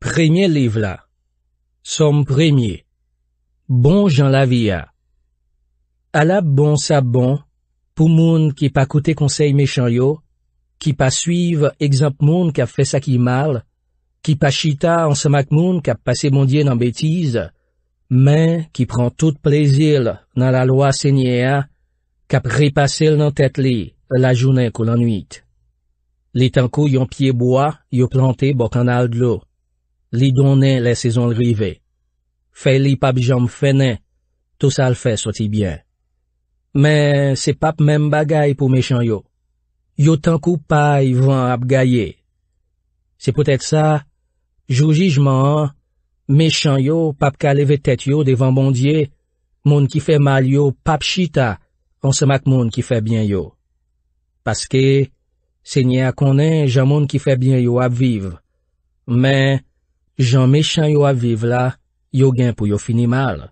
Premye liv bon la. Som premye. Bon jan la viya. Ala bon sa bon, pou moun ki pa koute konsey mechanyo, ki pa suyve egzamp moun kap fese akimal, ki pa chita ansamak moun kap pase mondye nan betize, men ki pran tout plezil nan la loa senyea, kap repase l nan tetli la jounen kol anuit. Li tankou yon pie boa, yo plante bokan al dlot. li donen lè sezon l'rive. Fè li pap jom fènen, tout sa l'fè soti byen. Mè, se pap mèm bagay pou mechan yo. Yo tankou pa y vwan ap gaye. Se pwetè sa, jouji jman an, mechan yo, pap ka leve tèt yo devan bondye, moun ki fè mal yo, pap chita, an semak moun ki fè byen yo. Paskè, se nye akonè, jan moun ki fè byen yo ap vive. Mè, Jan me chan yo aviv la, yo gen pou yo fini mal.